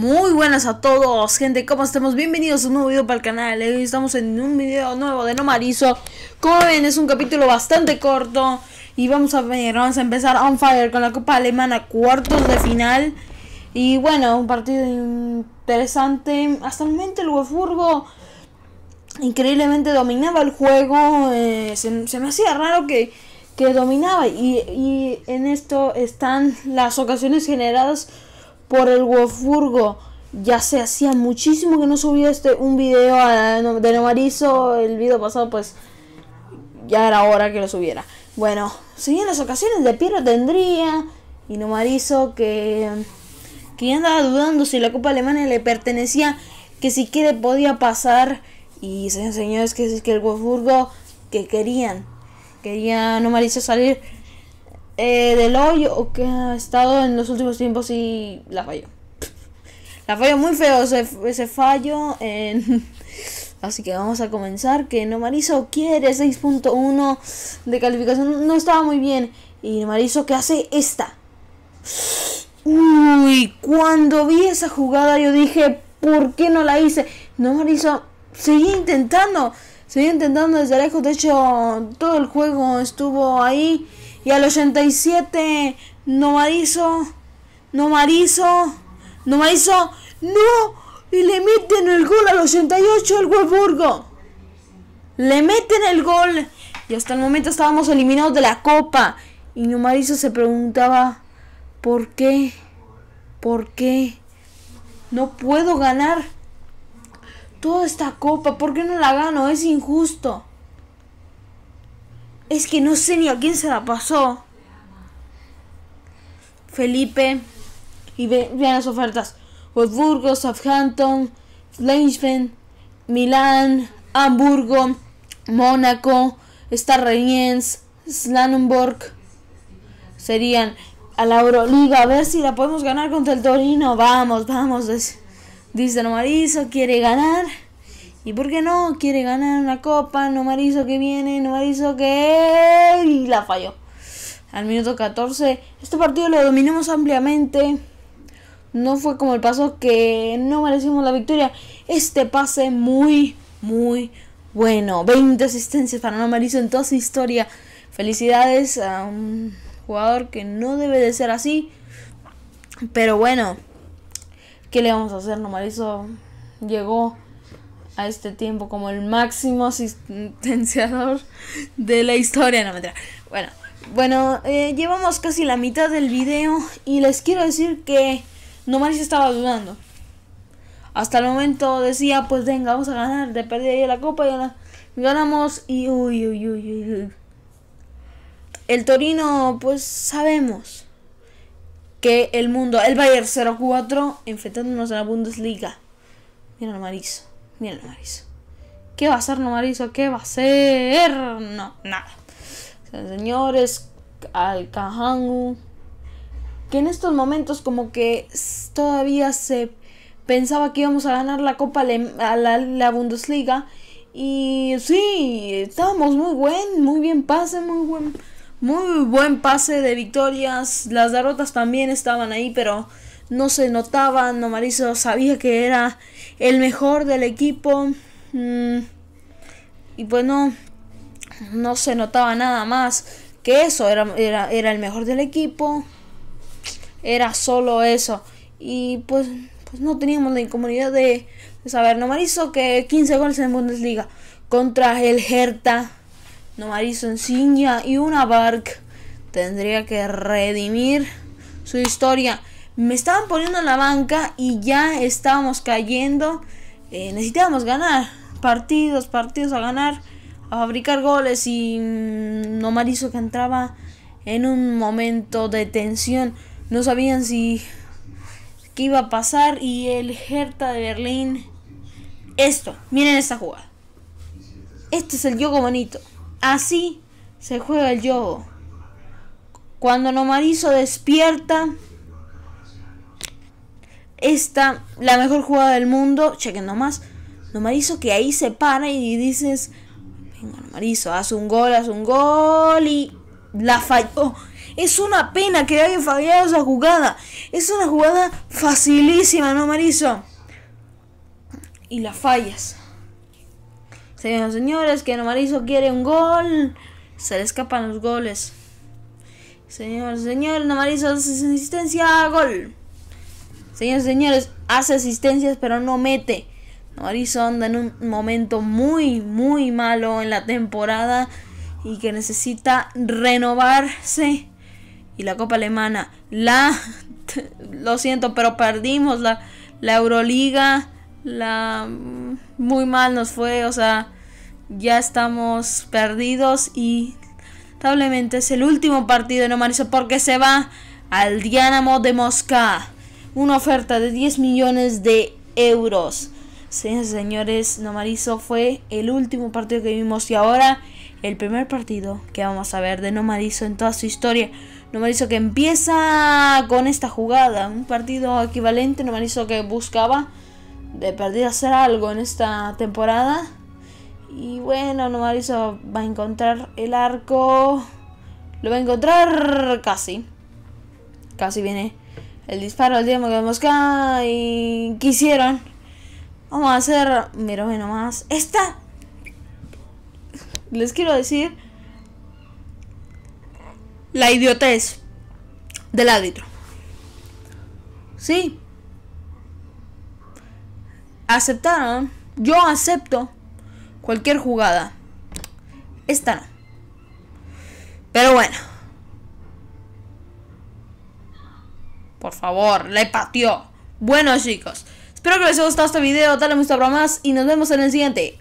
Muy buenas a todos, gente, ¿cómo estamos? Bienvenidos a un nuevo video para el canal eh, Hoy estamos en un video nuevo de No Marizo Como ven, es un capítulo bastante corto Y vamos a ver, vamos a empezar on fire con la Copa Alemana Cuartos de final Y bueno, un partido interesante Hasta el momento el Wolfsburgo increíblemente dominaba el juego eh, se, me hacía raro que, que dominaba y, y en esto están las ocasiones generadas por el Wolfsburgo. Ya se hacía muchísimo que no subía este, un video de Nomarizo. El video pasado, pues ya era hora que lo subiera. Bueno, seguían las ocasiones de Piero tendría. Y Nomarizo que, que andaba dudando si la Copa Alemana le pertenecía. Que si quiere podía pasar. Y se es que, es que el Wolfsburgo que querían. Quería Nomarizo salir eh, del hoyo que ha estado en los últimos tiempos y la falló. la falló muy feo ese, fallo. Así que vamos a comenzar. Que no Mariso quiere 6.1 de calificación. No estaba muy bien. Y Mariso que hace esta. Uy, cuando vi esa jugada yo dije, ¿por qué no la hice? no Mariso seguía intentando. Seguía intentando desde lejos. De hecho, todo el juego estuvo ahí. Y al 87, Nomarizo, no Nomarizo, ¡no! Y le meten el gol al 88 el Hueburgo. Le meten el gol. Y hasta el momento estábamos eliminados de la copa. Y Nomarizo se preguntaba, ¿por qué? ¿Por qué? No puedo ganar toda esta copa. ¿Por qué no la gano? Es injusto. Es que no sé ni a quién se la pasó. Felipe. Y vean las ofertas. Wolfsburgo, Southampton, Leipzig, Milán, Hamburgo, Mónaco, Starreniens, Slanenburg. Serían a la Euroliga. A ver si la podemos ganar contra el Torino. Vamos, vamos. Dice Mariso, quiere ganar. ¿Y por qué no? Quiere ganar una copa, no marizo que viene, no marizo que... Y la falló. Al minuto 14, este partido lo dominamos ampliamente. No fue como el paso que no merecimos la victoria. Este pase muy, muy bueno. 20 asistencias para no marizo en toda su historia. Felicidades a un jugador que no debe de ser así. Pero bueno, ¿qué le vamos a hacer? No marizo llegó este tiempo como el máximo asistenciador de la historia. No, mentira. Bueno, bueno, eh, llevamos casi la mitad del video y les quiero decir que nomás estaba dudando. Hasta el momento decía, pues venga, vamos a ganar. De perder la copa, y ganamos y uy, uy, uy, uy, uy. El Torino, pues sabemos que el mundo, el Bayern 04 enfrentándonos a la Bundesliga. Mira, Marizo. Mira el ¿Qué va a hacer Mariso? ¿Qué va a hacer? No, nada. Señores, al que en estos momentos como que todavía se pensaba que íbamos a ganar la Copa a la, la, Bundesliga y sí, estábamos muy buen, muy bien pase, muy buen, muy buen pase de victorias. Las derrotas también estaban ahí, pero no se notaba, Nomarizo sabía que era el mejor del equipo mm, y pues no, no se notaba nada más que eso, era, era, el mejor del equipo, era solo eso y pues, pues no teníamos la incomodidad de, saber, Nomarizo que 15 goles en Bundesliga contra el Hertha, Nomarizo en y una Bark tendría que redimir su historia me estaban poniendo en la banca y ya estábamos cayendo. Eh, necesitábamos ganar partidos, partidos a ganar, a fabricar goles y mm, Nomarizo que entraba en un momento de tensión. No sabían si qué iba a pasar y el Hertha de Berlín. Esto, miren esta jugada. Este es el yogo bonito. Así se juega el yogo. Cuando Nomarizo despierta, esta, la mejor jugada del mundo, chequen nomás, Marizo que ahí se para y dices, venga Marizo, haz un gol, haz un gol y la falló. Es una pena que haya fallado esa jugada. Es una jugada facilísima, ¿no, Marizo? Y la fallas. Señoras y señores, que no Marizo quiere un gol. Se le escapan los goles. Señor, señor, no Marizo hace asistencia, gol. Señores, señores, hace asistencias pero no mete. Norizo en un momento muy, muy malo en la temporada y que necesita renovarse. Y la Copa Alemana, la... Lo siento, pero perdimos la, Euroliga. La... Mm, muy mal nos fue, o sea, ya estamos perdidos y lamentablemente es el último partido de mariso porque se va al Diánamo de Mosca una oferta de 10 millones de euros. Señoras y señores, Nomarizo fue el último partido que vimos y ahora el primer partido que vamos a ver de Nomarizo en toda su historia. Nomarizo que empieza con esta jugada, un partido equivalente, Nomarizo que buscaba de perder hacer algo en esta temporada. Y bueno, Nomarizo va a encontrar el arco. Lo va a encontrar casi. Casi viene el disparo al diablo de Mosca y quisieron. Vamos a hacer, mira, nomás. más. Esta, les quiero decir, la idiotez del árbitro. Sí. Aceptaron, yo acepto cualquier jugada. Esta no. Pero bueno. Por favor, le pateó. Bueno chicos, espero que les haya gustado este video, dale un gusta más y nos vemos en el siguiente.